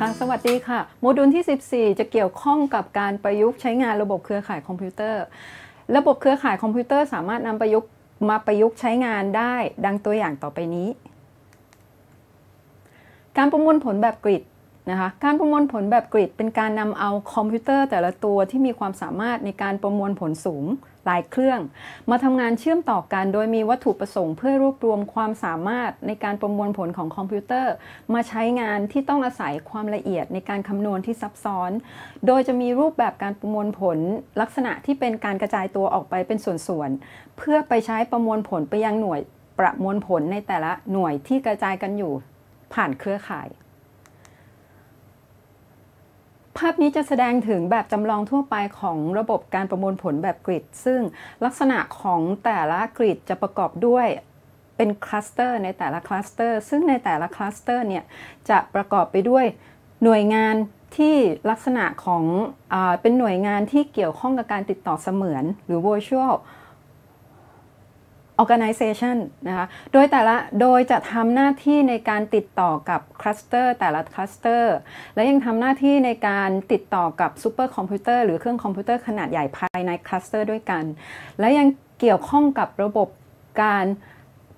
ค่ะสวัสดีค่ะโมดูลที่14 จะเกี่ยวข้องกับการประยุกต์ใช้งานระบบเครือข่ายคอมพิวเตอร์ ระบบเครือข่ายคอมพิวเตอร์สามารถนำประยุกต์มาประยุกต์ใช้งานได้ ดังตัวอย่างต่อไปนี้ การประมวลผลแบบกริดนะคะการประมวลผลแบบกริดเป็นการนำเอาคอมพิวเตอร์แต่ละตัวที่มีความสามารถในการประมวลผลสูงหลายเครื่องมาทำงานเชื่อมต่อกันโดยมีวัตถุประสงค์ เพื่อรวบรวมความสามารถในการประมวลผลของคอมพิวเตอร์ มาใช้งานที่ต้องอาศัยความละเอียดในการคำนวณที่ซับซ้อน โดยจะมีรูปแบบการประมวลผลลักษณะที่เป็นการกระจายตัวออกไปเป็นส่วนๆ เพื่อไปใช้ประมวลผลไปยังหน่วยประมวลผลในแต่ละหน่วยที่กระจายกันอยู่ ผ่านเครือข่ายภาพนี้จะแสดงถึงแบบจำลองทั่วไปของระบบการประมวลผลแบบกริดซึ่งลักษณะของแต่ละกริดจะประกอบด้วยเป็นคลัสเตอร์ในแต่ละคลัสเตอร์ซึ่งในแต่ละคลัสเตอร์เนี่ยจะประกอบไปด้วยหน่วยงานที่ลักษณะของอเป็นหน่วยงานที่เกี่ยวข้องกับการติดต่อเสมือนหรือ virtual organization นะคะ โดยแต่ละ โดยจะทำหน้าที่ในการติดต่อกับคลัสเตอร์แต่ละคลัสเตอร์ และยังทำหน้าที่ในการติดต่อกับซูเปอร์คอมพิวเตอร์หรือเครื่องคอมพิวเตอร์ขนาดใหญ่ภายในคลัสเตอร์ด้วยกัน และยังเกี่ยวข้องกับระบบการ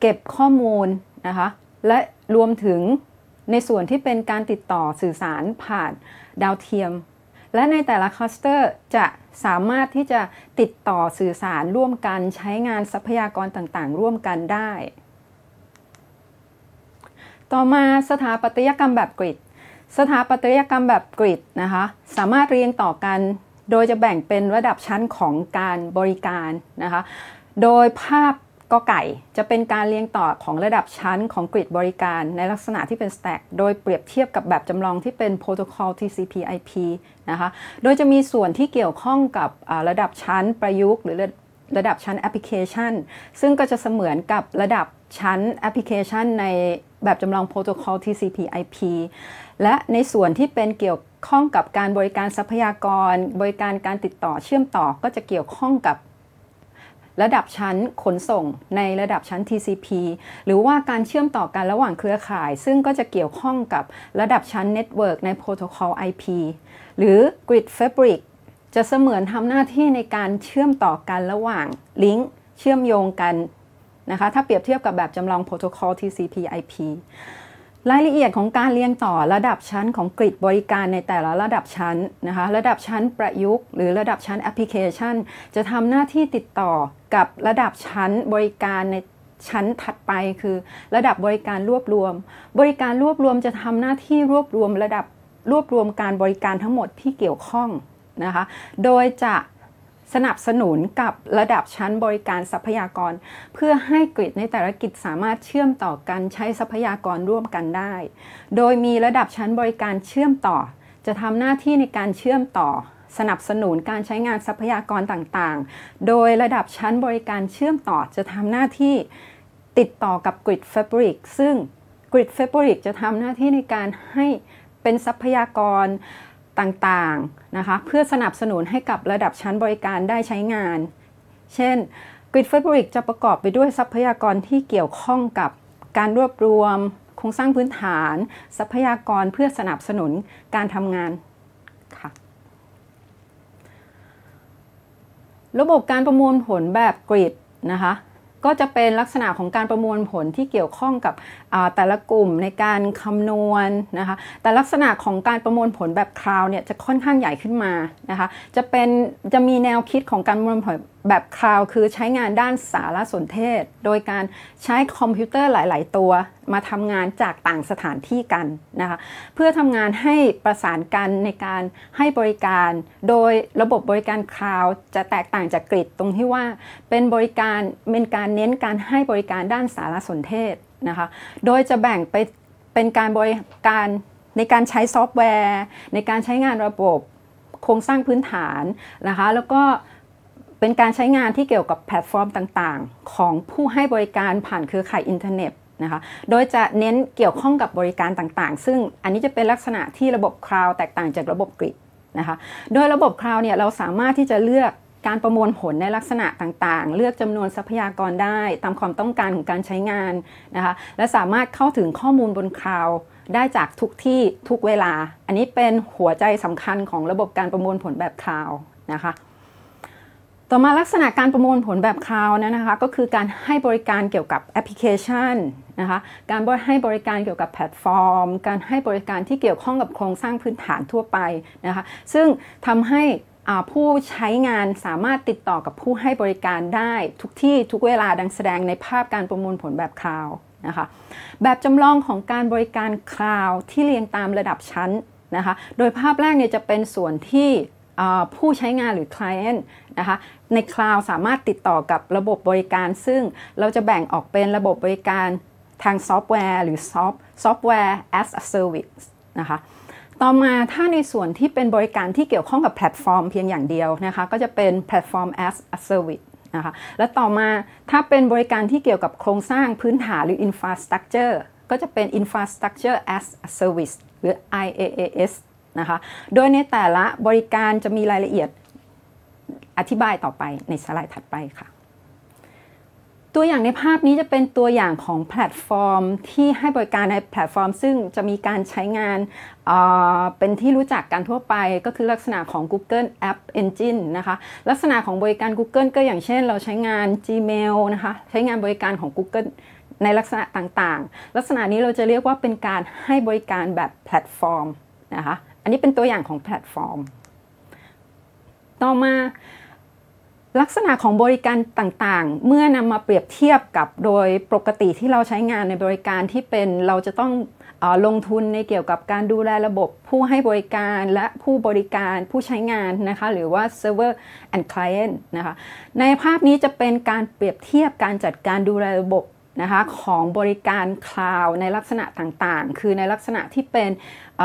เก็บข้อมูลนะคะ และรวมถึงในส่วนที่เป็นการติดต่อสื่อสารผ่านดาวเทียมและในแต่ละคลัสเตอร์จะสามารถที่จะติดต่อสื่อสารร่วมกันใช้งานทรัพยากรต่างๆ ร่วมกันได้ ต่อมาสถาปัตยกรรมแบบกริดสถาปัตยกรรมแบบกริดนะคะสามารถเรียงต่อกันโดยจะแบ่งเป็นระดับชั้นของการบริการนะคะ โดยภาพกอไก่จะเป็นการเรียงต่อของระดับชั้นของกริดบริการ ในลักษณะที่เป็น stack โดยเปรียบเทียบกับแบบจำลองที่เป็นโปรโตคอล TCP/IP นะคะ โดยจะมีส่วนที่เกี่ยวข้องกับระดับชั้นประยุกต์ หรือระดับชั้นแอปพลิเคชัน ซึ่งก็จะเสมือนกับระดับชั้นแอปพลิเคชันในแบบจำลองโปรโตคอล TCP/IP และในส่วนที่เป็นเกี่ยวข้องกับการบริการทรัพยากร บริการการติดต่อเชื่อมต่อ ก็จะเกี่ยวข้องกับระดับชั้นขนส่งในระดับชั้น TCP หรือว่าการเชื่อมต่อกันระหว่างเครือข่าย ซึ่งก็จะเกี่ยวข้องกับระดับชั้นเนตเวิร์กในโปรโตคอล IP หรือ Grid Fabric จะเสมือนทำหน้าที่ในการเชื่อมต่อกันระหว่างลิงก์เชื่อมโยงกันนะคะถ้าเปรียบเทียบกับแบบจำลองโปรโตคอล TCP/IP รายละเอียดของการเรียงต่อระดับชั้นของกริดบริการในแต่ละระดับชั้นนะคะระดับชั้นประยุกต์ หรือระดับชั้นแอปพลิเคชัน จะทำหน้าที่ติดต่อกับระดับชั้นบริการในชั้นถัดไปคือ ระดับบริการรวบรวม บริการรวบรวมจะทำหน้าที่รวบรวมระดับรวบรวมการบริการทั้งหมดที่เกี่ยวข้องนะคะโดยจะสนับสนุนกับระดับชั้นบริการทรัพยากร เพื่อให้กริดในแต่ละกิจสามารถเชื่อมต่อกันใช้ทรัพยากรร่วมกันได้ โดยมีระดับชั้นบริการเชื่อมต่อ จะทำหน้าที่ในการเชื่อมต่อ สนับสนุนการใช้งานทรัพยากรต่างๆ โดยระดับชั้นบริการเชื่อมต่อจะทำหน้าที่ติดต่อกับกริดแฟบริกซึ่งกริดแฟบริกจะทำหน้าที่ในการให้เป็นทรัพยากรต่างๆนะคะเพื่อสนับสนุนให้กับระดับชั้นบริการได้ใช้งาน เช่นกริดเฟบริกจะประกอบไปด้วยทรัพยากรที่เกี่ยวข้องกับการรวบรวมโครงสร้างพื้นฐาน ทรัพยากรเพื่อสนับสนุนการทำงานค่ะ ระบบการประมวลผลแบบกริดนะคะก็จะเป็นลักษณะของการประมวลผลที่เกี่ยวข้องกับแต่ละกลุ่มในการคำนวณนะคะแต่ลักษณะของการประมวลผลแบบคราวเนี่ยจะค่อนข้างใหญ่ขึ้นมานะคะจะเป็นจะมีแนวคิดของการประมวลผลแบบคลาวคือใช้งานด้านสารสนเทศ โดยการใช้คอมพิวเตอร์หลาย ๆ ตัว มาทำงานจากต่างสถานที่กันนะคะเพื่อทำงานให้ประสานกันในการให้บริการ โดยระบบบริการคลาวจะแตกต่างจากกริดตรงที่ว่าเป็นบริการเป็นการเน้นการให้บริการด้านสารสนเทศนะคะโดยจะแบ่งไปเป็นการบริการในการใช้ซอฟต์แวร์ ในการใช้งานระบบโครงสร้างพื้นฐานนะคะแล้วก็เป็นการใช้งานที่เกี่ยวกับแพลตฟอร์มต่างๆ ของผู้ให้บริการผ่านเครือข่ายอินเทอร์เน็ตนะคะ โดยจะเน้นเกี่ยวข้องกับบริการต่างๆ ซึ่งอันนี้จะเป็นลักษณะที่ระบบคลาวแตกต่างจากระบบกริดนะคะ โดยระบบคลาวเนี่ยเราสามารถที่จะเลือกการประมวลผลในลักษณะต่างๆ เลือกจำนวนทรัพยากรได้ตามความต้องการของการใช้งานนะคะและสามารถเข้าถึงข้อมูลบนคลาวได้จากทุกที่ทุกเวลา อันนี้เป็นหัวใจสำคัญของระบบการประมวลผลแบบคลาวนะคะต่อมาลักษณะการประมวลผลแบบคลาวน์นะคะก็คือการให้บริการเกี่ยวกับแอปพลิเคชันนะคะการให้บริการเกี่ยวกับแพลตฟอร์ม การให้บริการที่เกี่ยวข้องกับโครงสร้างพื้นฐานทั่วไปนะคะซึ่งทำให้ผู้ใช้งานสามารถติดต่อกับผู้ให้บริการได้ทุกที่ทุกเวลาดังแสดงในภาพการประมวลผลแบบคลาวนะคะแบบจำลองของการบริการคลาวที่เรียงตามระดับชั้นนะคะโดยภาพแรกเนี่ยจะเป็นส่วนที่ผู้ใช้งานหรือ Client นะคะในคลาวสามารถติดต่อกับระบบบริการ ซึ่งเราจะแบ่งออกเป็นระบบบริการทางซอฟต์แวร์ หรือซอฟต์ซอฟต์แวร์ as a service นะคะต่อมาถ้าในส่วนที่เป็นบริการที่เกี่ยวข้องกับแพลตฟอร์มเพียงอย่างเดียวนะคะก็จะเป็นแพลตฟอร์ม as a service นะคะและต่อมาถ้าเป็นบริการที่เกี่ยวกับโครงสร้างพื้นฐานหรือ infrastructure ก็จะเป็น infrastructure as a service หรือ IaaS นะคะโดยในแต่ละบริการจะมีรายละเอียดอธิบายต่อไปในสไลด์ถัดไปค่ะตัวอย่างในภาพนี้จะเป็นตัวอย่างของแพลตฟอร์มที่ให้บริการในแพลตฟอร์มซึ่งจะมีการใช้งานเเป็นที่รู้จักกันทั่วไป ก็คือลักษณะของ Google App Engine นะคะลักษณะของบริการ Google ก็อย่างเช่นเราใช้งาน Gmail นะคะใช้งานบริการของ Google ในลักษณะต่างๆ ลักษณะนี้เราจะเรียกว่าเป็นการให้บริการแบบแพลตฟอร์มนะคะนนี้เป็นตัวอย่างของแพลตฟอร์ม ต่อมา ลักษณะของบริการต่างๆ เมื่อนำมาเปรียบเทียบกับโดยปกติที่เราใช้งานในบริการที่เป็นเราจะต้องอลงทุนในเกี่ยวกับการดูแลระบบผู้ให้บริการและผู้บริการผู้ใช้งานนะคะหรือว่า server and client นะคะในภาพนี้จะเป็นการเปรียบเทียบการจัดการดูแลระบบนะคะของบริการคลาวในลักษณะต่างๆ คือในลักษณะที่เป็น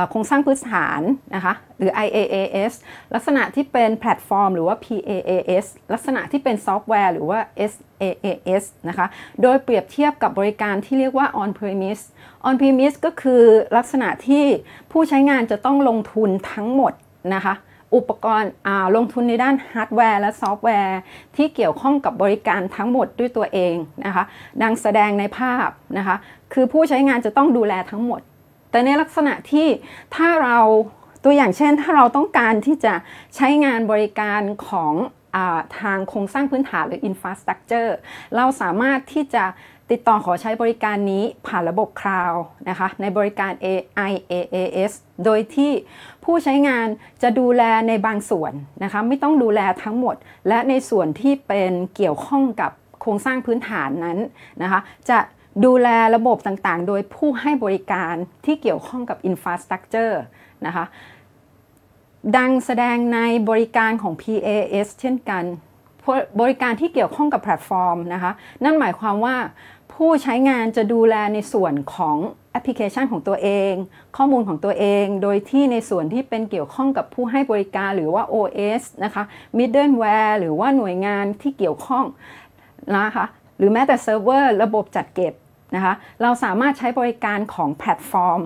โครงสร้างพื้นฐานนะคะ หรือ IaaS ลักษณะที่เป็นแพลตฟอร์มหรือว่า PaaS ลักษณะที่เป็นซอฟต์แวร์หรือว่า SaaS นะคะ โดยเปรียบเทียบกับบริการที่เรียกว่า on-premise on-premise ก็คือลักษณะที่ผู้ใช้งานจะต้องลงทุนทั้งหมดนะคะอุปกรณ์ลงทุนในด้านฮาร์ดแวร์และ ซอฟต์แวร์ ที่เกี่ยวข้องกับบริการทั้งหมดด้วยตัวเองนะคะดังแสดงในภาพนะคะคือผู้ใช้งานจะต้องดูแลทั้งหมด แต่ในลักษณะที่ถ้าเราตัวอย่างเช่นถ้าเราต้องการที่จะใช้งานบริการของทางโครงสร้างพื้นฐานหรืออนฟราสตรักเจอร์เราสามารถที่จะติดต่อขอใช้บริการนี้ผ่านระบบคลาวนะคะในบริการ AIaaS โดยที่ผู้ใช้งานจะดูแลในบางส่วนนะคะไม่ต้องดูแลทั้งหมดและในส่วนที่เป็นเกี่ยวข้องกับโครงสร้างพื้นฐานนั้นนะคะจะดูแลระบบต่างๆ โดยผู้ให้บริการที่เกี่ยวข้องกับ Infrastructure นะคะดังแสดงในบริการของ PAS เช่นกันบริการที่เกี่ยวข้องกับแพลตฟอร์มนะคะ นั่นหมายความว่า ผู้ใช้งานจะดูแลในส่วนของแอปพลิเคชันของตัวเอง ข้อมูลของตัวเอง โดยที่ในส่วนที่เป็นเกี่ยวข้องกับผู้ให้บริการหรือว่า OS นะคะ middleware หรือว่าหน่วยงานที่เกี่ยวข้องนะคะ หรือแม้แต่เซิร์ฟเวอร์ระบบจัดเก็บนะคะ เราสามารถใช้บริการของแพลตฟอร์ม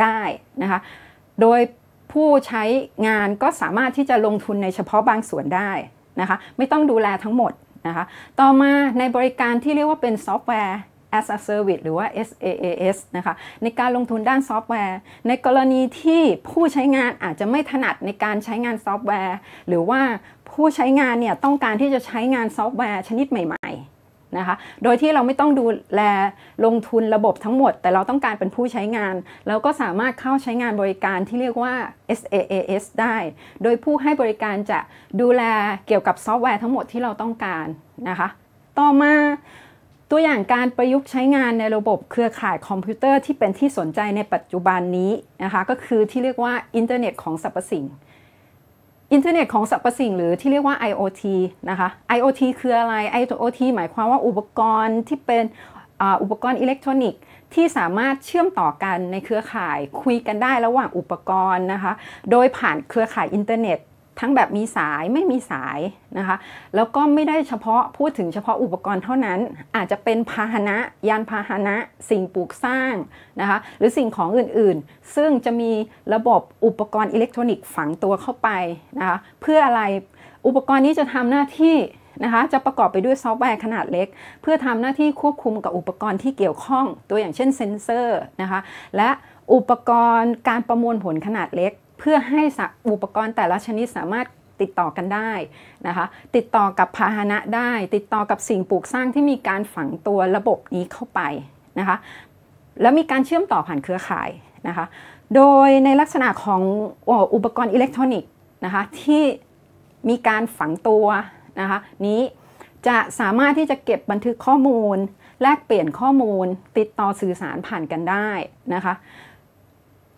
ได้นะคะ โดยผู้ใช้งานก็สามารถที่จะลงทุนในเฉพาะบางส่วนได้นะคะไม่ต้องดูแลทั้งหมดนะคะต่อมาในบริการที่เรียกว่าเป็นซอฟต์แวร์ as a service หรือว่า SaaS นะคะในการลงทุนด้านซอฟต์แวร์ ในกรณีที่ผู้ใช้งานอาจจะไม่ถนัดในการใช้งานซอฟต์แวร์ หรือว่าผู้ใช้งานเนี่ยต้องการที่จะใช้งานซอฟต์แวร์ชนิดใหม่ๆนะคะโดยที่เราไม่ต้องดูแลลงทุนระบบทั้งหมด แต่เราต้องการเป็นผู้ใช้งาน แล้วก็สามารถเข้าใช้งานบริการที่เรียกว่า SaaS ได้ โดยผู้ให้บริการจะดูแลเกี่ยวกับ ซอฟต์แวร์ทั้งหมดที่เราต้องการนะคะต่อมา ตัวอย่างการประยุกต์ใช้งานในระบบเครือข่ายคอมพิวเตอร์ที่เป็นที่สนใจในปัจจุบันนี้นะคะก็คือที่เรียกว่าอินเทอร์เน็ตของสรรพสิ่งอินเทอร์เน็ตของสรรพสิ่งหรือที่เรียกว่า IoT นะคะ IoT คืออะไร IoT หมายความว่าอุปกรณ์ที่เป็นอุปกรณ์อิเล็กทรอนิกส์ ที่สามารถเชื่อมต่อกันในเครือข่ายคุยกันได้ระหว่างอุปกรณ์นะคะ โดยผ่านเครือข่ายอินเทอร์เน็ตทั้งแบบมีสายไม่มีสายนะคะแล้วก็ไม่ได้เฉพาะพูดถึงเฉพาะอุปกรณ์เท่านั้น อาจจะเป็นพาหนะยานพาหนะ สิ่งปลูกสร้างนะคะหรือสิ่งของอื่นๆ ซึ่งจะมีระบบอุปกรณ์อิเล็กทรอนิกส์ฝังตัวเข้าไปนะคะเพื่ออะไรอุปกรณ์นี้จะทำหน้าที่นะคะจะประกอบไปด้วยซอฟต์แวร์ขนาดเล็ก เพื่อทำหน้าที่ควบคุมกับอุปกรณ์ที่เกี่ยวข้อง ตัวอย่างเช่นเซ็นเซอร์นะคะและอุปกรณ์การประมวลผลขนาดเล็กเพื่อให้อุปกรณ์แต่ละชนิดสามารถติดต่อกันได้นะคะติดต่อกับพาหนะได้ ติดต่อกับสิ่งปลูกสร้างที่มีการฝังตัวระบบนี้เข้าไปนะคะแล้วมีการเชื่อมต่อผ่านเครือข่ายนะคะโดยในลักษณะของอุปกรณ์อิเล็กทรอนิกส์นะคะที่มีการฝังตัวนะคะนี้จะสามารถที่จะเก็บบันทึกข้อมูล แลกเปลี่ยนข้อมูล ติดต่อสื่อสารผ่านกันได้นะคะ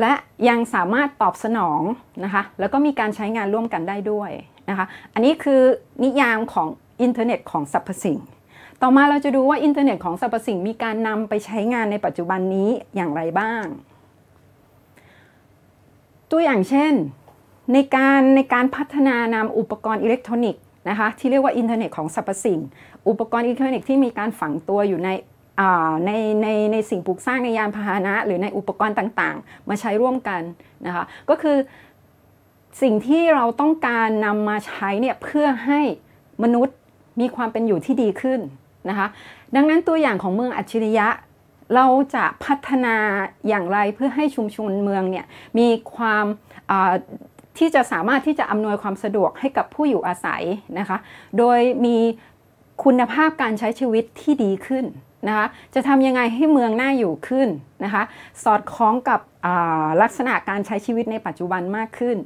และยังสามารถตอบสนองนะคะแล้วก็มีการใช้งานร่วมกันได้ด้วยนะคะอันนี้คือนิยามของอินเทอร์เน็ตของสรรพสิ่ง ต่อมาเราจะดูว่าอินเทอร์เน็ตของสรรพสิ่งมีการนำไปใช้งานในปัจจุบันนี้อย่างไรบ้าง ตัวอย่างเช่น ในการในการพัฒนานำอุปกรณ์อิเล็กทรอนิกส์นะคะที่เรียกว่าอินเทอร์เน็ตของสรรพสิ่ง อุปกรณ์อิเล็กทรอนิกส์ ที่มีการฝังตัวอยู่ในใน ใน ในสิ่งปลูกสร้างในยานพาหนะหรือในอุปกรณ์ต่างๆ มาใช้ร่วมกันนะคะก็คือสิ่งที่เราต้องการนำมาใช้เนี่ยเพื่อให้มนุษย์มีความเป็นอยู่ที่ดีขึ้นนะคะดังนั้นตัวอย่างของเมืองอัจฉริยะเราจะพัฒนาอย่างไรเพื่อให้ชุมชนเมืองเนี่ยมีความที่จะสามารถที่จะอำนวยความสะดวกให้กับผู้อยู่อาศัยนะคะโดยมีคุณภาพการใช้ชีวิตที่ดีขึ้นนะคะจะทำยังไงให้เมืองน่าอยู่ขึ้นนะคะสอดคล้องกับลักษณะการใช้ชีวิตในปัจจุบันมากขึ้น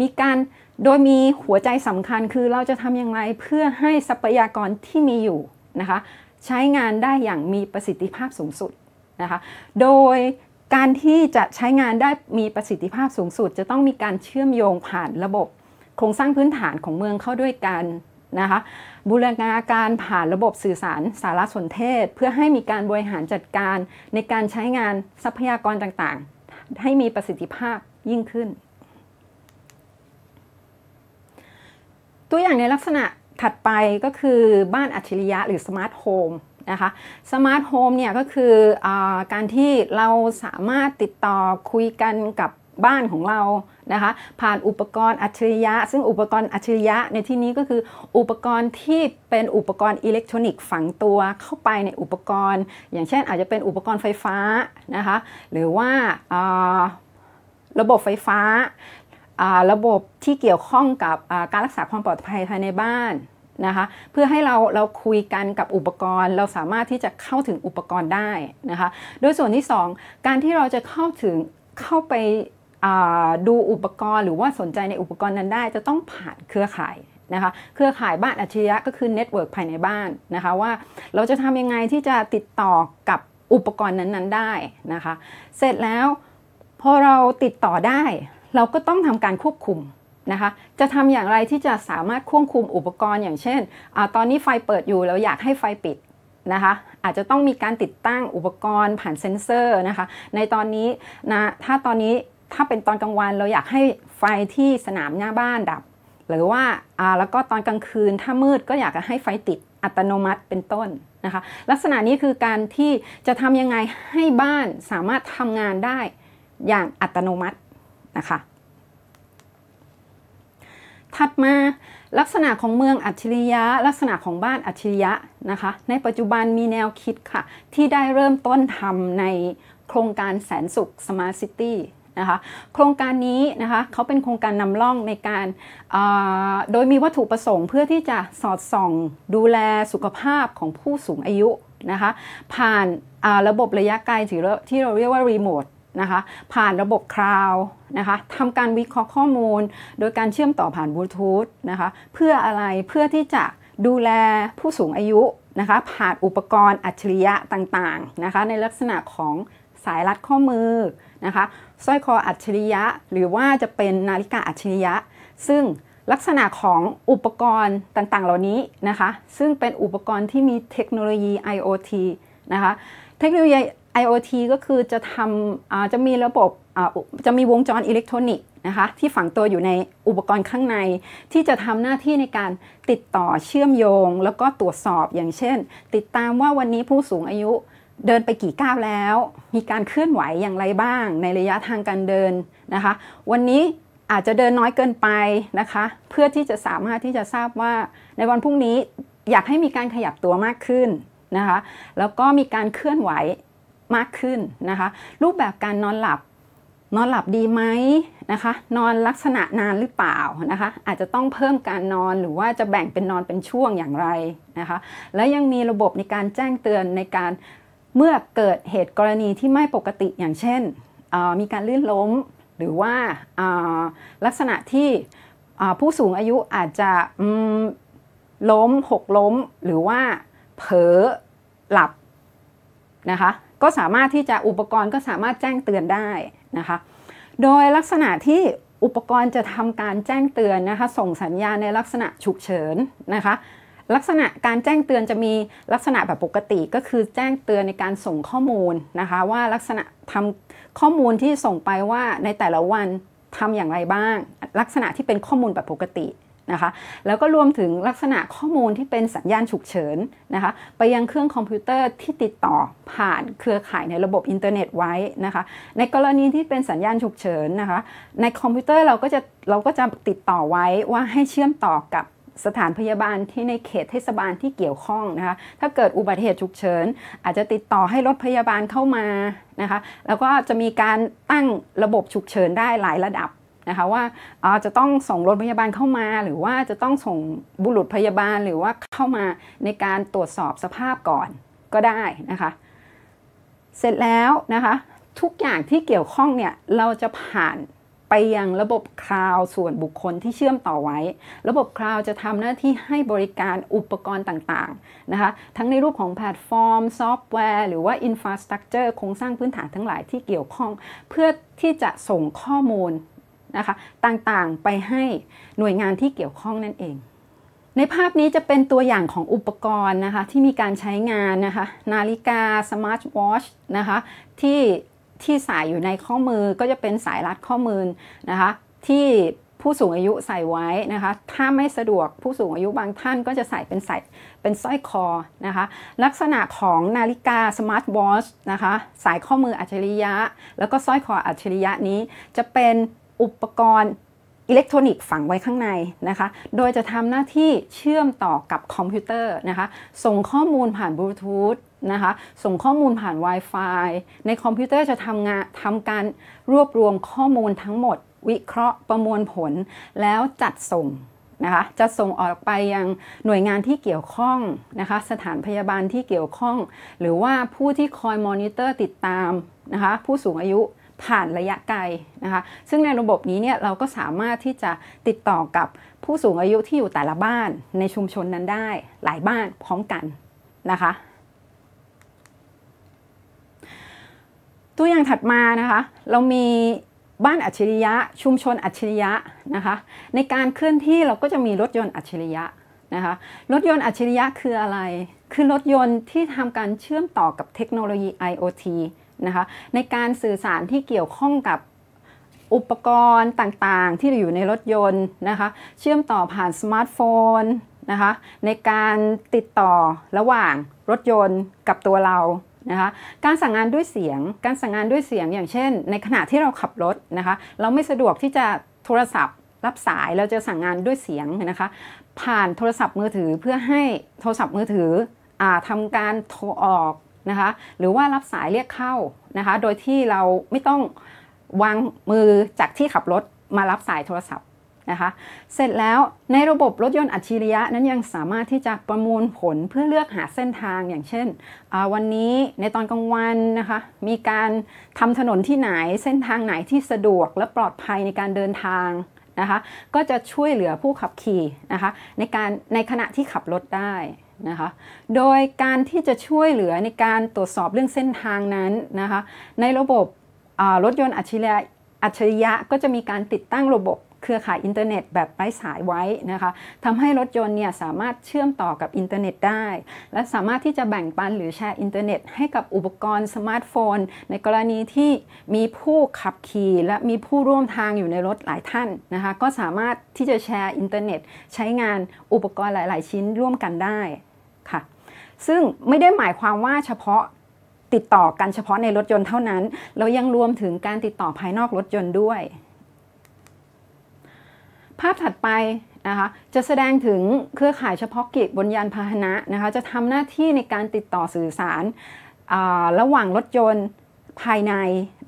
มีการโดยมีหัวใจสำคัญคือเราจะทำยังไง เพื่อให้ทรัพยากรที่มีอยู่นะคะใช้งานได้อย่างมีประสิทธิภาพสูงสุดนะคะโดยการที่จะใช้งานได้มีประสิทธิภาพสูงสุด จะต้องมีการเชื่อมโยงผ่านระบบ โครงสร้างพื้นฐานของเมืองเข้าด้วยกันนะคะบูรณาการผ่านระบบสื่อสารสารสนเทศ เพื่อให้มีการบริหารจัดการในการใช้งานทรัพยากรต่างๆ ให้มีประสิทธิภาพยิ่งขึ้น ตัวอย่างในลักษณะถัดไปก็คือบ้านอัจฉริยะหรือสมาร์ทโฮมนะคะสมาร์ทโฮมเนี่ยก็คืออการที่เราสามารถติดต่อคุยกันกับบ้านของเรา นะคะ ผ่านอุปกรณ์อัจฉริยะ ซึ่งอุปกรณ์อัจฉริยะในที่นี้ก็คือ อุปกรณ์ที่เป็นอุปกรณ์อิเล็กทรอนิกส์ฝังตัวเข้าไปในอุปกรณ์ อย่างเช่นอาจจะเป็นอุปกรณ์ไฟฟ้านะคะหรือว่าระบบไฟฟ้า ระบบที่เกี่ยวข้องกับการรักษาความปลอดภัยภายในบ้านนะคะเพื่อให้เรา เราคุยกันกับอุปกรณ์ เราสามารถที่จะเข้าถึงอุปกรณ์ได้นะคะโดยส่วนที่ 2 การที่เราจะเข้าถึงเข้าไปดูอุปกรณ์หรือว่าสนใจในอุปกรณ์นั้นได้ จะต้องผ่านเครือข่ายนะคะ เครือข่ายบ้านอัจฉริยะก็คือเน็ตเวิร์กภายในบ้านนะคะว่าเราจะทำยังไงที่จะติดต่อกับอุปกรณ์นั้นๆได้นะคะเสร็จแล้วพอเราติดต่อได้ เราก็ต้องทำการควบคุมนะคะจะทำอย่างไรที่จะสามารถควบคุมอุปกรณ์อย่างเช่นอตอนนี้ไฟเปิดอยู่เราอยากให้ไฟปิดนะคะอาจจะต้องมีการติดตั้งอุปกรณ์ผ่านเซ็นเซอร์นะคะในตอนนี้นะถ้าตอนนี้ถ้าเป็นตอนกลางวันเราอยากให้ไฟที่สนามหน้าบ้านดับ หรือว่า แล้วก็ตอนกลางคืนถ้ามืดก็อยากจะให้ไฟติดอัตโนมัติเป็นต้นนะคะ ลักษณะนี้คือการที่จะทำยังไงให้บ้านสามารถทำงานได้อย่างอัตโนมัตินะคะ ถัดมาลักษณะของเมืองอัจฉริยะ ลักษณะของบ้านอัจฉริยะนะคะในปัจจุบันมีแนวคิดค่ะที่ได้เริ่มต้นทำในโครงการแสนสุขสมาร์ทซิตี้นะคะโครงการนี้นะคะเขาเป็นโครงการนำร่องในการโดยมีวัตถุประสงค์เพื่อที่จะสอดส่องดูแลสุขภาพของผู้สูงอายุนะคะผ่านาระบบระยะไกลที่เราเรียกว่ารีโมทนะคะผ่านระบบคลาวนะคะทำการวิเคราะห์ข้อมูล โดยการเชื่อมต่อผ่านบลูทูธนะคะเพื่ออะไรเพื่อที่จะดูแลผู้สูงอายุนะคะผ่านอุปกรณ์อัจฉริยะต่างๆนะคะในลักษณะของสายรัดข้อมือนะคะ สร้อยคออัจฉริยะ หรือว่าจะเป็นนาฬิกาอัจฉริยะ ซึ่งลักษณะของอุปกรณ์ต่างๆ เหล่านี้นะคะ ซึ่งเป็นอุปกรณ์ที่มีเทคโนโลยี IoT นะคะ เทคโนโลยี IoT ก็คือจะทำจะมีระบบจะมีวงจรอิเล็กทรอนิกส์นะคะ ที่ฝังตัวอยู่ในอุปกรณ์ข้างใน ที่จะทำหน้าที่ในการติดต่อเชื่อมโยงแล้วก็ตรวจสอบอย่างเช่นติดตามว่าวันนี้ผู้สูงอายุเดินไปกี่ก้าวแล้ว มีการเคลื่อนไหวอย่างไรบ้างในระยะทางการเดินนะคะ วันนี้อาจจะเดินน้อยเกินไปนะคะ เพื่อที่จะสามารถที่จะทราบว่าในวันพรุ่งนี้อยากให้มีการขยับตัวมากขึ้นนะคะ แล้วก็มีการเคลื่อนไหวมากขึ้นนะคะ รูปแบบการนอนหลับนอนหลับดีไหมนะคะ นอนลักษณะนานหรือเปล่านะคะ อาจจะต้องเพิ่มการนอนหรือว่าจะแบ่งเป็นนอนเป็นช่วงอย่างไรนะคะ แล้วยังมีระบบในการแจ้งเตือนในการเมื่อเกิดเหตุกรณีที่ไม่ปกติอย่างเช่น มีการลื่นล้มหรือว่าลักษณะที่ผู้สูงอายุอาจจะล้มหกล้มหรือว่าเผลอหลับนะคะก็สามารถที่จะอุปกรณ์ก็สามารถแจ้งเตือนได้นะคะ โดยลักษณะที่อุปกรณ์จะทำการแจ้งเตือนนะคะ ส่งสัญญาณในลักษณะฉุกเฉินนะคะลักษณะการแจ้งเตือนจะมีลักษณะแบบปกติก็คือแจ้งเตือนในการส่งข้อมูลนะคะว่าลักษณะทำข้อมูลที่ส่งไปว่าในแต่ละวันทำอย่างไรบ้าง ลักษณะที่เป็นข้อมูลแบบปกตินะคะแล้วก็รวมถึงลักษณะข้อมูลที่เป็นสัญญาณฉุกเฉินนะคะไปยังเครื่องคอมพิวเตอร์ที่ติดต่อผ่านเครือข่ายในระบบอินเทอร์เน็ตไว้นะคะในกรณีที่เป็นสัญญาณฉุกเฉินนะคะในคอมพิวเตอร์เราก็จะเราก็จะติดต่อไว้ว่าให้เชื่อมต่อกับสถานพยาบาลที่ในเขตเทศบาลที่เกี่ยวข้องนะคะถ้าเกิดอุบัติเหตุฉุกเฉินอาจจะติดต่อให้รถพยาบาลเข้ามานะคะแล้วก็จะมีการตั้งระบบฉุกเฉินได้หลายระดับนะคะว่าจะต้องส่งรถพยาบาลเข้ามา หรือว่าจะต้องส่งบุรุษพยาบาลหรือว่าเข้ามาในการตรวจสอบสภาพก่อนก็ได้นะคะเสร็จแล้วนะคะทุกอย่างที่เกี่ยวข้องเนี่ยเราจะผ่านไปยังระบบคลาวส่วนบุคคลที่เชื่อมต่อไว้ ระบบคลาวจะทำหน้าที่ให้บริการอุปกรณ์ต่างๆนะคะ ทั้งในรูปของแพลตฟอร์ม ซอฟต์แวร์หรือว่าอินฟราสตรักเจอร์โครงสร้างพื้นฐานทั้งหลายที่เกี่ยวข้อง เพื่อที่จะส่งข้อมูลนะคะต่างๆไปให้หน่วยงานที่เกี่ยวข้องนั่นเอง ในภาพนี้จะเป็นตัวอย่างของอุปกรณ์นะคะที่มีการใช้งานนะคะนาฬิกาสมาร์ทวอชนะคะที่ที่ใส่อยู่ในข้อมือก็จะเป็นสายรัดข้อมือนะคะที่ผู้สูงอายุใส่ไว้นะคะถ้าไม่สะดวกผู้สูงอายุบางท่านก็จะใส่เป็นใส่เป็นสร้อยคอนะคะลักษณะของนาฬิกาสมาร์ทวอชนะคะสายข้อมืออัจฉริยะ แล้วก็สร้อยคออัจฉริยะนี้จะเป็นอุปกรณ์อิเล็กทรอนิกส์ฝังไว้ข้างในนะคะ โดยจะทำหน้าที่เชื่อมต่อกับคอมพิวเตอร์นะคะ ส่งข้อมูลผ่านบลูทูธนะคะ ส่งข้อมูลผ่าน Wi-Fi ในคอมพิวเตอร์จะทำงานทำการรวบรวมข้อมูลทั้งหมด วิเคราะห์ประมวลผลแล้วจัดส่งนะคะจะส่งออกไปยังหน่วยงานที่เกี่ยวข้องนะคะ สถานพยาบาลที่เกี่ยวข้อง หรือว่าผู้ที่คอยมอนิเตอร์ ติดตามนะคะผู้สูงอายุผ่านระยะไกลนะคะ ซึ่งในระบบนี้เนี่ยเราก็สามารถที่จะติดต่อกับผู้สูงอายุที่อยู่แต่ละบ้านในชุมชนนั้นได้หลายบ้านพร้อมกันนะคะ ตัวอย่างถัดมานะคะเรามีบ้านอัจฉริยะชุมชนอัจฉริยะนะคะในการเคลื่อนที่เราก็จะมีรถยนต์อัจฉริยะนะคะรถยนต์อัจฉริยะคืออะไรคือรถยนต์ที่ทำการเชื่อมต่อกับเทคโนโลยี IoT นะคะในการสื่อสารที่เกี่ยวข้องกับอุปกรณ์ต่างๆ ที่อยู่ในรถยนต์นะคะเชื่อมต่อผ่านสมาร์ทโฟนนะคะในการติดต่อระหว่างรถยนต์กับตัวเรานะคะการสั่งงานด้วยเสียง การสั่งงานด้วยเสียงอย่างเช่น ในขณะที่เราขับรถนะคะเราไม่สะดวกที่จะโทรศัพท์รับสายเราจะสั่งงานด้วยเสียงนะคะผ่านโทรศัพท์มือถือเพื่อให้โทรศัพท์มือถืออทำการโทรออกนะคะหรือว่ารับสายเรียกเข้านะคะโดยที่เราไม่ต้องวางมือจากที่ขับรถมารับสายโทรศัพท์นะคะเสร็จแล้วในระบบรถยนต์อัจฉริยะนั้นยังสามารถที่จะประมวลผลเพื่อเลือกหาเส้นทางอย่างเช่นวันนี้ในตอนกลางวันนะคะมีการทำถนนที่ไหนเส้นทางไหนที่สะดวกและปลอดภัยในการเดินทางนะคะก็จะช่วยเหลือผู้ขับขี่นะคะในการในขณะที่ขับรถได้นะคะโดยการที่จะช่วยเหลือในการตรวจสอบเรื่องเส้นทางนั้นนะคะในระบบรถยนต์อัจฉริยะอัจฉริยะก็จะมีการติดตั้งระบบเครือข่ายอินเทอร์เน็ต แบบไร้สายไว้นะคะทำให้รถยนต์เนี่ยสามารถเชื่อมต่อกับอินเทอร์เน็ตได้ และสามารถที่จะแบ่งปันหรือแชร์อินเทอร์เน็ต ให้กับอุปกรณ์สมาร์ทโฟน ในกรณีที่มีผู้ขับขี่และมีผู้ร่วมทางอยู่ในรถหลายท่านนะคะก็สามารถที่จะแชร์อินเทอร์เน็ต ใช้งานอุปกรณ์หลาย ๆ ชิ้นร่วมกันได้ค่ะซึ่งไม่ได้หมายความว่าเฉพาะติดต่อกันเฉพาะในรถยนต์เท่านั้นเรายังรวมถึงการติดต่อภายนอกรถยนต์ด้วย ภาพถัดไปนะคะจะแสดงถึงเครือข่ายเฉพาะกิจบนยานพาหนะนะคะ จะทำหน้าที่ในการติดต่อสื่อสารระหว่างรถยนต์ภายใน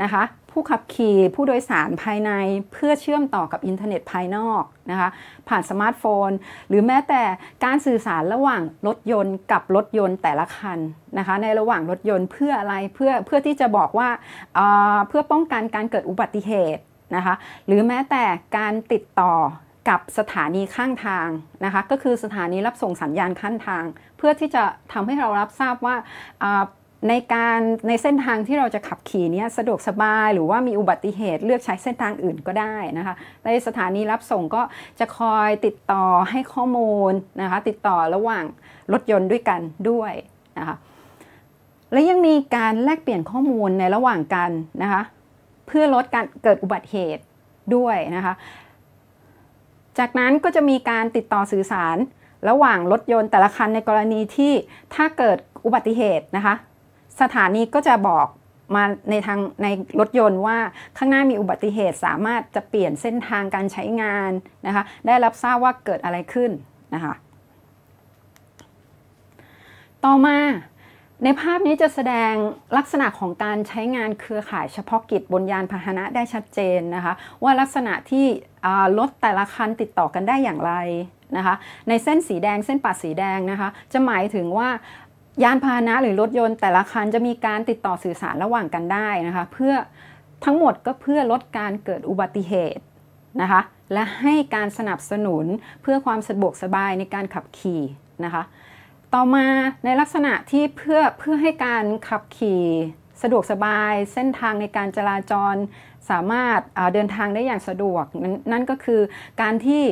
นะคะผู้ขับขี่ผู้โดยสารภายในเพื่อเชื่อมต่อกับอินเทอร์เน็ตภายนอกนะคะผ่านสมาร์ทโฟน หรือแม้แต่การสื่อสารระหว่าง รถยนต์กับรถยนต์แต่ละคันนะคะในระหว่างรถยนต์เพื่ออะไรเพื่อเพื่อที่จะบอกว่าเพื่อป้องกันการเกิดอุบัติเหตุนะคะหรือแม้แต่การติดต่อกับสถานีข้างทางนะคะก็คือสถานีรับส่งสัญญาณข้างทาง เพื่อที่จะทำให้เรารับทราบว่าในการในเส้นทางที่เราจะขับขี่นี้สะดวกสบายหรือว่ามีอุบัติเหตุเลือกใช้เส้นทางอื่นก็ได้นะคะในสถานีรับส่งก็จะคอยติดต่อให้ข้อมูลนะคะติดต่อระหว่างรถยนต์ด้วยกันด้วยนะคะและยังมีการแลกเปลี่ยนข้อมูลในระหว่างกันนะคะเพื่อลดการเกิดอุบัติเหตุด้วยนะคะจากนั้นก็จะมีการติดต่อสื่อสาร ระหว่างรถยนต์แต่ละคันในกรณีที่ถ้าเกิดอุบัติเหตุนะคะสถานีก็จะบอกมาในทางในรถยนต์ว่าข้างหน้ามีอุบัติเหตุสามารถจะเปลี่ยนเส้นทางการใช้งานนะคะได้รับทราบว่าเกิดอะไรขึ้นนะคะต่อมาในภาพนี้จะแสดงลักษณะของการใช้งานเครือข่ายเฉพาะกิจบนยานพาหนะได้ชัดเจนนะคะว่าลักษณะที่รถแต่ละคันติดต่อกันได้อย่างไรนะคะในเส้นสีแดงเส้นปัดสีแดงนะคะจะหมายถึงว่ายานพาหนะหรือรถยนต์แต่ละคันจะมีการติดต่อสื่อสารระหว่างกันได้นะคะเพื่อทั้งหมดก็เพื่อลดการเกิดอุบัติเหตุนะคะและให้การสนับสนุนเพื่อความสะดวกสบายในการขับขี่นะคะต่อมาในลักษณะที่เพื่อเพื่อให้การขับขี่สะดวกสบายเส้นทางในการจราจรสามารถเดินทางได้อย่างสะดวก นั่นก็คือการที่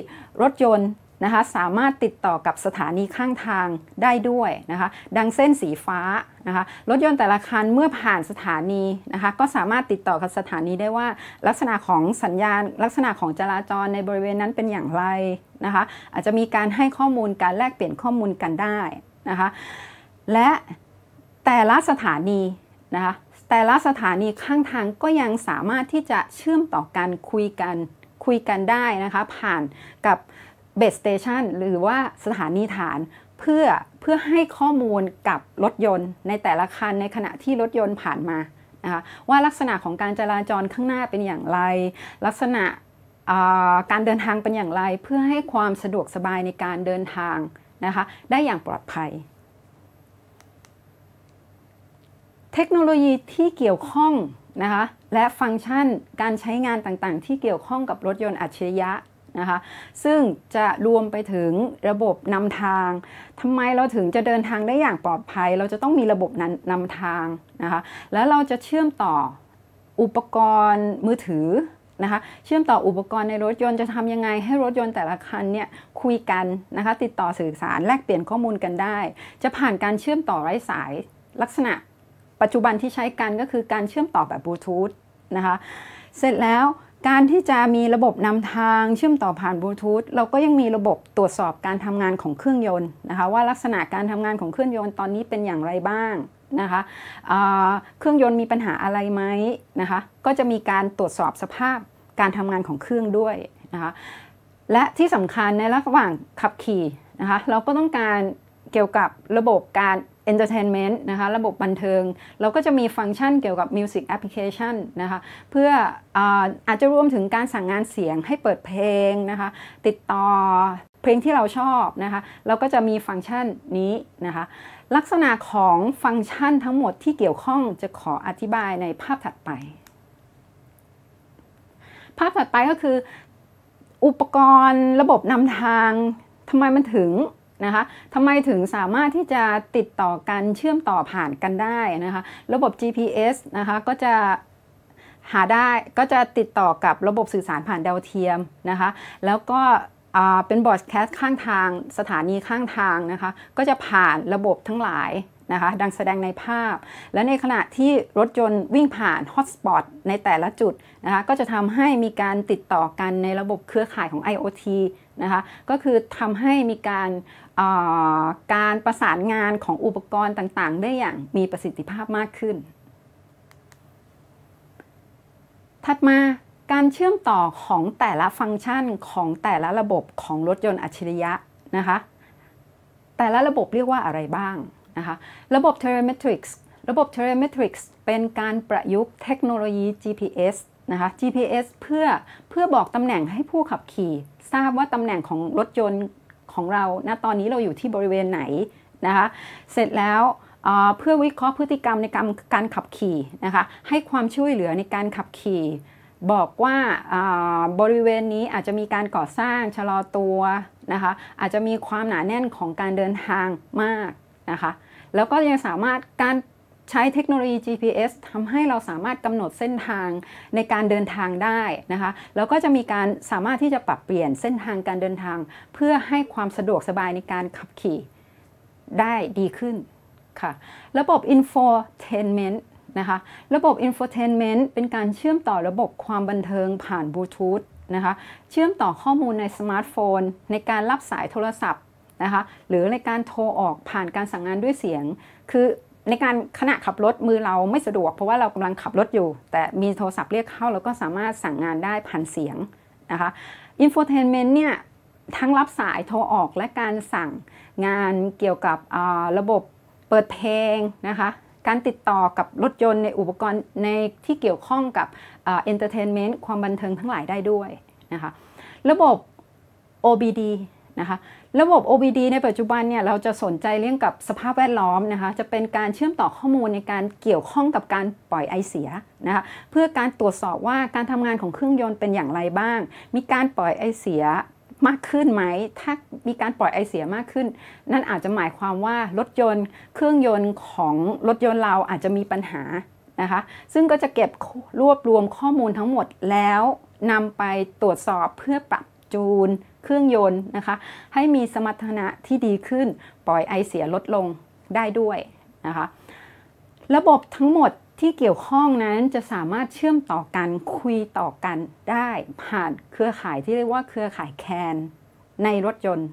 รถยนต์นะคะสามารถติดต่อกับสถานีข้างทางได้ด้วยนะคะดังเส้นสีฟ้านะคะรถยนต์แต่ละคันเมื่อผ่านสถานีนะคะก็สามารถติดต่อกับสถานีได้ว่า ลักษณะของสัญญาณ ลักษณะของจราจรในบริเวณนั้นเป็นอย่างไรนะคะอาจจะมีการให้ข้อมูลการแลกเปลี่ยนข้อมูลกันได้นะคะและแต่ละสถานีนะคะแต่ละสถานีข้างทางก็ยังสามารถที่จะเชื่อมต่อกันคุยกันคุยกันได้นะคะผ่านกับเบสสเตชันหรือว่าสถานีฐาน เพื่อเพื่อให้ข้อมูลกับรถยนต์ในแต่ละคันในขณะที่รถยนต์ผ่านมานะคะว่าลักษณะของการจราจรข้างหน้าเป็นอย่างไร ลักษณะการเดินทางเป็นอย่างไรเพื่อให้ความสะดวกสบายในการเดินทางนะคะได้อย่างปลอดภัย เทคโนโลยีที่เกี่ยวข้องนะคะและฟังก์ชันการใช้งานต่างๆที่เกี่ยวข้องกับรถยนต์อัจฉริยะนะคะซึ่งจะรวมไปถึงระบบนำทาง ทำไมเราถึงจะเดินทางได้อย่างปลอดภัย เราจะต้องมีระบบนำทางนะคะ แล้วเราจะเชื่อมต่ออุปกรณ์มือถือนะคะ เชื่อมต่ออุปกรณ์ในรถยนต์จะทำยังไงให้รถยนต์แต่ละคันเนี่ยคุยกันนะคะ ติดต่อสื่อสารแลกเปลี่ยนข้อมูลกันได้ จะผ่านการเชื่อมต่อไร้สาย ลักษณะปัจจุบันที่ใช้กันก็คือการเชื่อมต่อแบบบลูทูธนะคะ เสร็จแล้วการที่จะมีระบบนำทางเชื่อมต่อผ่านบลูทูธเราก็ยังมีระบบตรวจสอบการทำงานของเครื่องยนต์นะคะว่าลักษณะการทำงานของเครื่องยนต์ตอนนี้เป็นอย่างไรบ้างนะคะเครื่องยนต์มีปัญหาอะไรไหมนะคะก็จะมีการตรวจสอบสภาพการทำงานของเครื่องด้วยนะคะและที่สำคัญในระหว่างขับขี่นะคะเราก็ต้องการเกี่ยวกับระบบการเอนเตอร์เทนเมนต์นะคะระบบบันเทิงเราก็จะมีฟังก์ชันเกี่ยวกับมิวสิกแอปพลิเคชันนะคะเพื่ออาจจะรวมถึงการสั่งงานเสียงให้เปิดเพลงนะคะติดต่อเพลงที่เราชอบนะคะเราก็จะมีฟังก์ชันนี้นะคะลักษณะของฟังก์ชันทั้งหมดที่เกี่ยวข้องจะขออธิบายในภาพถัดไป ภาพถัดไปก็คืออุปกรณ์ระบบนำทางทำไมมันถึงนะคะทำไมถึงสามารถที่จะติดต่อกันเชื่อมต่อผ่านกันได้นะคะระบบ GPS นะคะก็จะหาได้ก็จะติดต่อกับระบบสื่อสารผ่านดาวเทียมนะคะแล้วก็เป็นบอร์ดแคสต์ข้างทางสถานีข้างทางนะคะก็จะผ่านระบบทั้งหลายนะคะดังแสดงในภาพ และในขณะที่รถยนต์วิ่งผ่านฮอตสปอตในแต่ละจุดนะคะก็จะทำให้มีการติดต่อกันในระบบเครือข่ายของ IoT นะคะก็คือทำให้มีการการประสานงานของอุปกรณ์ต่างๆ ได้อย่างมีประสิทธิภาพมากขึ้น ถัดมาการเชื่อมต่อของแต่ละฟังก์ชันของแต่ละระบบของรถยนต์อัจฉริยะนะคะแต่ละระบบเรียกว่าอะไรบ้างนะคะระบบ Telemetrics ระบบ Telemetrics เป็นการประยุกต์เทคโนโลยี GPS นะคะ GPS เพื่อเพื่อบอกตำแหน่งให้ผู้ขับขี่ ทราบว่าตำแหน่งของรถยนต์ของเรา ณ ตอนนี้เราอยู่ที่บริเวณไหนนะคะ เสร็จแล้วเพื่อวิเคราะห์พฤติกรรมในการการขับขี่นะคะ ให้ความช่วยเหลือในการขับขี่ บอกว่าบริเวณนี้อาจจะมีการก่อสร้างชะลอตัวนะคะ อาจจะมีความหนาแน่นของการเดินทางมากนะคะ แล้วก็ยังสามารถการใช้เทคโนโลยี GPS ทำให้เราสามารถกำหนดเส้นทางในการเดินทางได้นะคะ แล้วก็จะมีการสามารถที่จะปรับเปลี่ยนเส้นทางการเดินทาง เพื่อให้ความสะดวกสบายในการขับขี่ได้ดีขึ้นค่ะ ระบบ infotainment นะคะ ระบบ infotainment เป็นการเชื่อมต่อระบบความบันเทิงผ่านบลูทูธนะคะ เชื่อมต่อข้อมูลในสมาร์ทโฟน ในการรับสายโทรศัพท์นะคะ หรือในการโทรออกผ่านการสั่งงานด้วยเสียง คือในการขณะขับรถมือเราไม่สะดวกเพราะว่าเรากำลังขับรถอยู่ แต่มีโทรศัพท์เรียกเข้า เราก็สามารถสั่งงานได้ผ่านเสียงนะคะอินโฟเทนเมนต์เนี่ยทั้งรับสายโทรออกและการสั่งงานเกี่ยวกับระบบเปิดเพลงนะคะการติดต่อกับรถยนต์ในอุปกรณ์ในที่เกี่ยวข้องกับเอนเตอร์เทนเมนต์ความบันเทิงทั้งหลายได้ด้วยนะคะระบบ OBD นะคะระบบ OBD ในปัจจุบันเนี่ยเราจะสนใจเรื่องกับสภาพแวดล้อมนะคะจะเป็นการเชื่อมต่อข้อมูลในการเกี่ยวข้องกับการปล่อยไอเสียนะคะเพื่อการตรวจสอบว่าการทำงานของเครื่องยนต์เป็นอย่างไรบ้าง มีการปล่อยไอเสียมากขึ้นไหม ถ้ามีการปล่อยไอเสียมากขึ้น นั่นอาจจะหมายความว่ารถยนต์ เครื่องยนต์ของรถยนต์เราอาจจะมีปัญหานะคะซึ่งก็จะเก็บรวบรวมข้อมูลทั้งหมดแล้วนำไปตรวจสอบเพื่อปรับจูน เครื่องยนต์นะคะให้มีสมรรถนะที่ดีขึ้นปล่อยไอเสียลดลงได้ด้วยนะคะระบบทั้งหมดที่เกี่ยวข้องนั้นจะสามารถเชื่อมต่อกันคุยต่อกันได้ ผ่านเครือข่ายที่เรียกว่าเครือข่ายแคน ในรถยนต์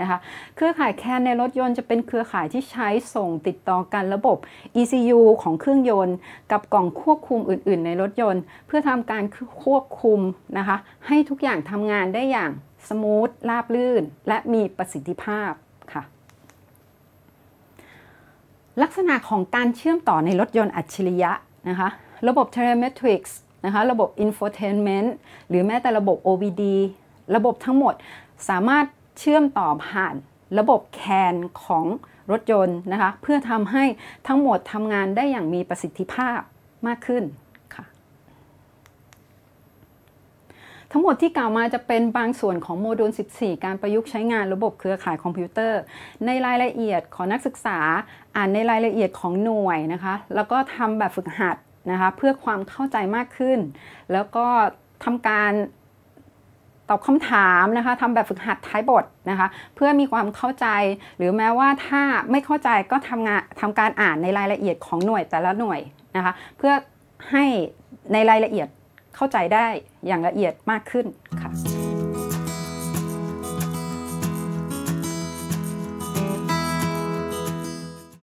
นะคะเครือข่ายแคนในรถยนต์จะเป็นเครือข่ายที่ใช้ส่งติดต่อกันระบบ ECU ของเครื่องยนต์ กับกล่องควบคุมอื่นๆ ในรถยนต์ เพื่อทำการควบคุมนะคะให้ทุกอย่างทำงานได้อย่างสมูทราบลื่น และมีประสิทธิภาพค่ะลักษณะของการเชื่อมต่อในรถยนต์อัจฉริยะนะคะระบบ t e l e m e t r i c s นะคะระบบ Infotainment หรือแม้แต่ระบบ OBD ระบบทั้งหมดสามารถเชื่อมต่อผ่านระบบแคนของรถยนต์นะคะเพื่อทำให้ทั้งหมดทำงานได้อย่างมีประสิทธิภาพมากขึ้นค่ะทั้งหมดที่กล่าวมาจะเป็นบางส่วนของโมดูล 14 การประยุกต์ใช้งานระบบเครือข่ายคอมพิวเตอร์ ในรายละเอียดของนักศึกษาอ่านในรายละเอียดของหน่วยนะคะแล้วก็ทำแบบฝึกหัดนะคะเพื่อความเข้าใจมากขึ้น แล้วก็ทำการตอบคำถามนะคะทำแบบฝึกหัดท้ายบทนะคะ เพื่อมีความเข้าใจ หรือแม้ว่าถ้าไม่เข้าใจก็ทำงานทำการอ่านในรายละเอียดของหน่วยแต่ละหน่วยนะคะเพื่อให้ในรายละเอียดเข้าใจได้อย่างละเอียดมากขึ้นค่ะ